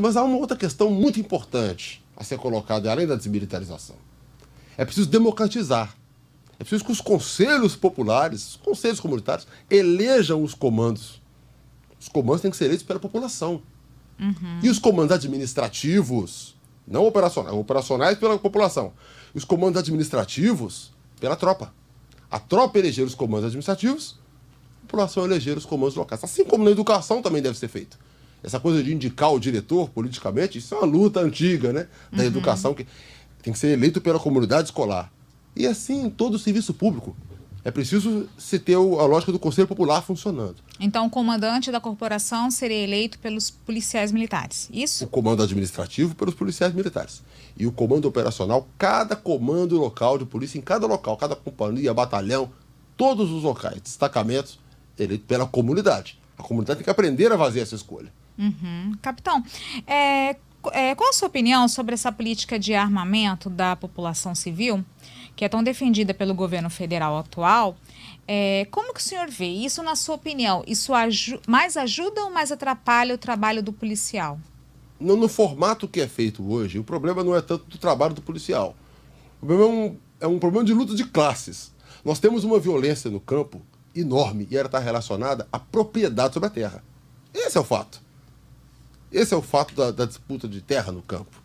mas há uma outra questão muito importante a ser colocada além da desmilitarização. É preciso democratizar. É preciso que os conselhos populares, os conselhos comunitários, elejam os comandos. Os comandos têm que ser eleitos pela população. Uhum. E os comandos administrativos, não operacionais, operacionais pela população. E os comandos administrativos pela tropa. A tropa eleger os comandos administrativos, a população eleger os comandos locais. Assim como na educação também deve ser feito. Essa coisa de indicar o diretor politicamente, isso é uma luta antiga, né? Da uhum. educação que tem que ser eleito pela comunidade escolar. E assim em todo o serviço público. É preciso se ter a lógica do Conselho Popular funcionando. Então, o comandante da corporação seria eleito pelos policiais militares, isso? O comando administrativo pelos policiais militares. E o comando operacional, cada comando local de polícia, em cada local, cada companhia, batalhão, todos os locais, destacamentos, eleito pela comunidade. A comunidade tem que aprender a fazer essa escolha. Uhum. Capitão, é, é, qual a sua opinião sobre essa política de armamento da população civil, que é tão defendida pelo governo federal atual? É, como que o senhor vê isso, na sua opinião? Isso aju mais ajuda ou mais atrapalha o trabalho do policial? No, no, formato que é feito hoje, o problema não é tanto do trabalho do policial. O problema é um, é um problema de luta de classes. Nós temos uma violência no campo enorme e ela está relacionada à propriedade sobre a terra. Esse é o fato. Esse é o fato da, da disputa de terra no campo,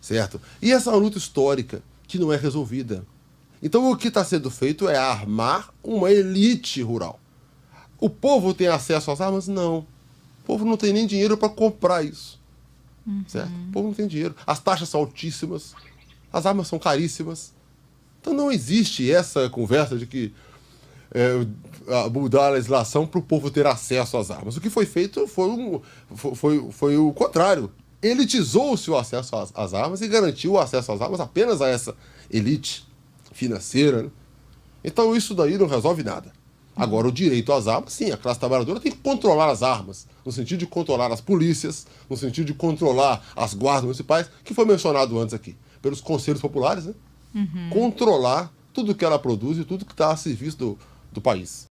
certo? E essa é uma luta histórica que não é resolvida. Então o que está sendo feito é armar uma elite rural. O povo tem acesso às armas? Não. O povo não tem nem dinheiro para comprar isso. Uhum. Certo? O povo não tem dinheiro. As taxas são altíssimas, as armas são caríssimas. Então não existe essa conversa de que é, mudar a legislação para o povo ter acesso às armas. O que foi feito foi, um, foi, foi o contrário. Elitizou-se o acesso às, às, armas e garantiu o acesso às armas apenas a essa elite financeira. Né? Então isso daí não resolve nada. Agora, o direito às armas, sim, a classe trabalhadora tem que controlar as armas, no sentido de controlar as polícias, no sentido de controlar as guardas municipais, que foi mencionado antes aqui, pelos conselhos populares, né? Uhum. Controlar tudo que ela produz e tudo que está a serviço do, do país.